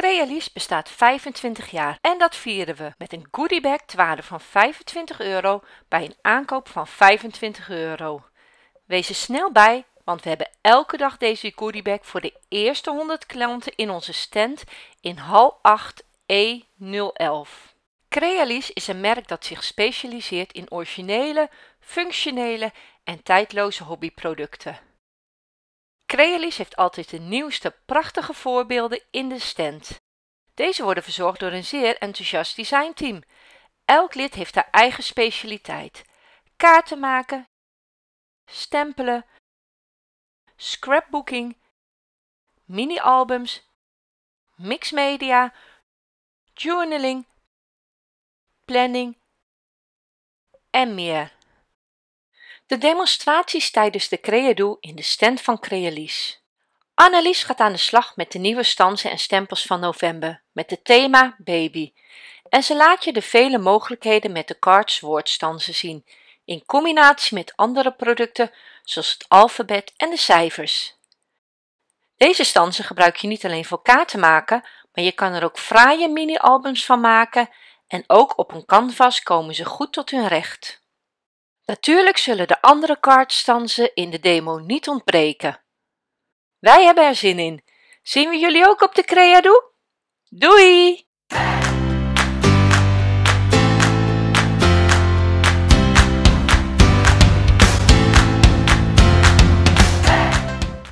Crealis bestaat 25 jaar en dat vieren we met een goodiebag ter van 25 euro bij een aankoop van 25 euro. Wees er snel bij, want we hebben elke dag deze goodiebag voor de eerste 100 klanten in onze stand in hal 8 E011. Crealis is een merk dat zich specialiseert in originele, functionele en tijdloze hobbyproducten. Creolis heeft altijd de nieuwste prachtige voorbeelden in de stand. Deze worden verzorgd door een zeer enthousiast designteam. Elk lid heeft haar eigen specialiteit. Kaarten maken, stempelen, scrapbooking, mini-albums, mixmedia, journaling, planning en meer. De demonstraties tijdens de Creëdoe in de stand van Crealies. Annelies gaat aan de slag met de nieuwe stansen en stempels van november, met het thema baby. En ze laat je de vele mogelijkheden met de cards woordstansen zien, in combinatie met andere producten zoals het alfabet en de cijfers. Deze stansen gebruik je niet alleen voor kaarten maken, maar je kan er ook fraaie mini-albums van maken en ook op een canvas komen ze goed tot hun recht. Natuurlijk zullen de andere kaartstansen in de demo niet ontbreken. Wij hebben er zin in. Zien we jullie ook op de Creadoe? Doei!